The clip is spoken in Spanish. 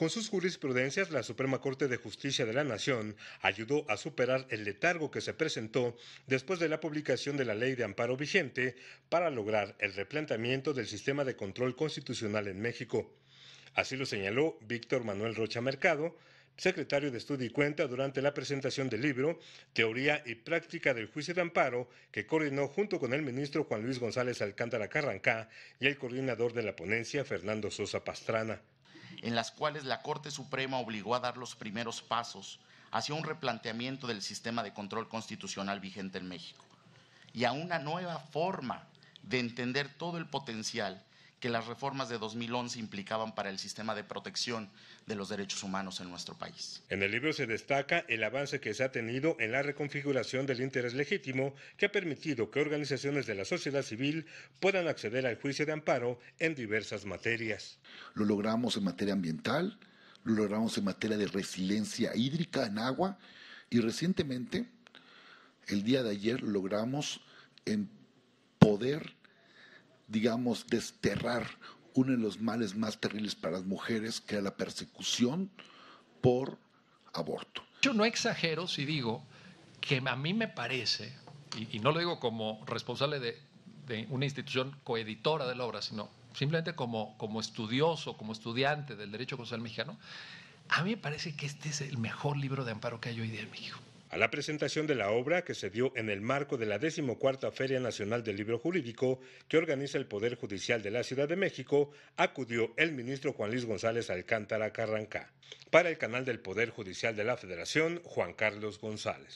Con sus jurisprudencias, la Suprema Corte de Justicia de la Nación ayudó a superar el letargo que se presentó después de la publicación de la ley de amparo vigente para lograr el replanteamiento del sistema de control constitucional en México. Así lo señaló Víctor Manuel Rocha Mercado, secretario de Estudio y Cuenta, durante la presentación del libro Teoría y Práctica del Juicio de Amparo, que coordinó junto con el ministro Juan Luis González Alcántara Carrancá y el coordinador de la ponencia, Fernando Sosa Pastrana en las cuales la Corte Suprema obligó a dar los primeros pasos hacia un replanteamiento del sistema de control constitucional vigente en México y a una nueva forma de entender todo el potencial que las reformas de 2011 implicaban para el sistema de protección de los derechos humanos en nuestro país. En el libro se destaca el avance que se ha tenido en la reconfiguración del interés legítimo que ha permitido que organizaciones de la sociedad civil puedan acceder al juicio de amparo en diversas materias. Lo logramos en materia ambiental, lo logramos en materia de resiliencia hídrica en agua y recientemente, el día de ayer, logramos en poder digamos, desterrar uno de los males más terribles para las mujeres, que es la persecución por aborto. Yo no exagero si digo que a mí me parece, y, no lo digo como responsable de, una institución coeditora de la obra, sino simplemente como, como estudioso, como estudiante del derecho constitucional mexicano, a mí me parece que este es el mejor libro de amparo que hay hoy día en México a la presentación de la obra que se dio en el marco de la decimocuarta Feria Nacional del Libro Jurídico que organiza el Poder Judicial de la Ciudad de México, acudió el ministro Juan Luis González Alcántara Carranca. Para el canal del Poder Judicial de la Federación, Juan Carlos González.